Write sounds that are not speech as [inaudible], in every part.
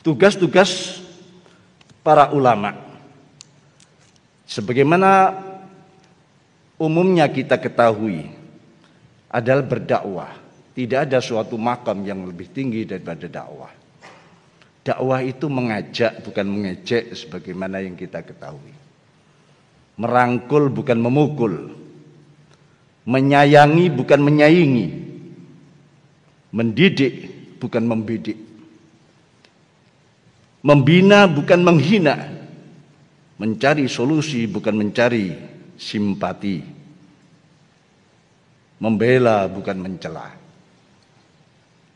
tugas-tugas para ulama. Sebagaimana umumnya kita ketahui adalah berdakwah. Tidak ada suatu makam yang lebih tinggi daripada dakwah. Dakwah itu mengajak bukan mengejek sebagaimana yang kita ketahui. Merangkul bukan memukul. Menyayangi bukan menyaingi. Mendidik bukan membidik Membina bukan menghina. Mencari solusi bukan mencari simpati. Membela bukan mencela.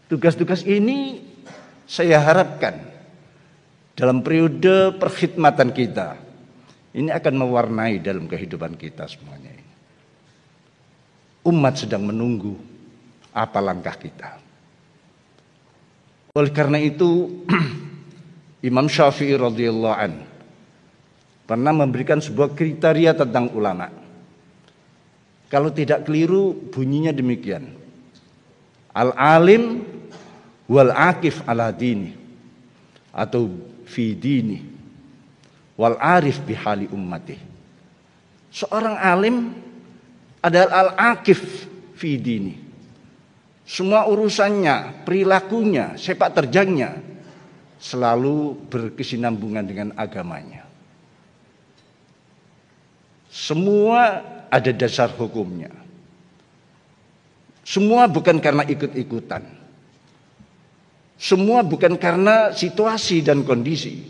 Tugas-tugas ini saya harapkan dalam periode perkhidmatan kita ini akan mewarnai dalam kehidupan kita semuanya. Umat sedang menunggu apa langkah kita. Oleh karena itu [clears throat] Imam Syafi'i radhiyallahu an pernah memberikan sebuah kriteria tentang ulama. Kalau tidak keliru bunyinya demikian. Al alim wal akif ala dini atau fi dini wal arif bihali ummati. Seorang alim adalah al akif fi dini. Semua urusannya, perilakunya, sepak terjangnya selalu berkesinambungan dengan agamanya. Semua ada dasar hukumnya. Semua bukan karena ikut-ikutan. Semua bukan karena situasi dan kondisi.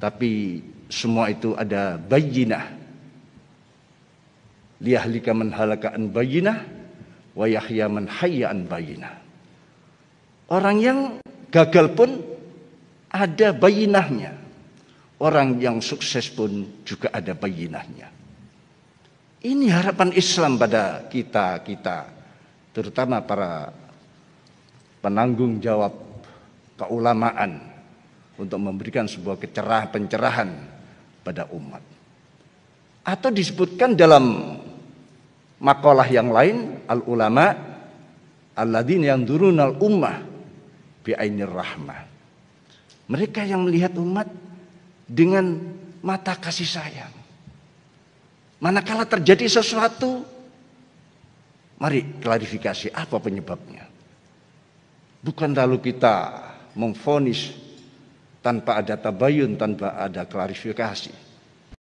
Tapi semua itu ada bayinah. Liahlika man halakaan bayinah. wayahya yahya bayinah. Orang yang gagal pun ada bayinahnya. Orang yang sukses pun juga ada bayinahnya. Ini harapan Islam pada kita-kita, terutama para penanggung jawab keulamaan untuk memberikan sebuah kecerahan pencerahan pada umat. Atau disebutkan dalam makalah yang lain al ulama al ladin yang durun al ummah bi ainir rahmah mereka yang melihat umat dengan mata kasih sayang. Manakala terjadi sesuatu, mari klarifikasi apa penyebabnya. Bukan lalu kita memfonis tanpa ada tabayun, tanpa ada klarifikasi.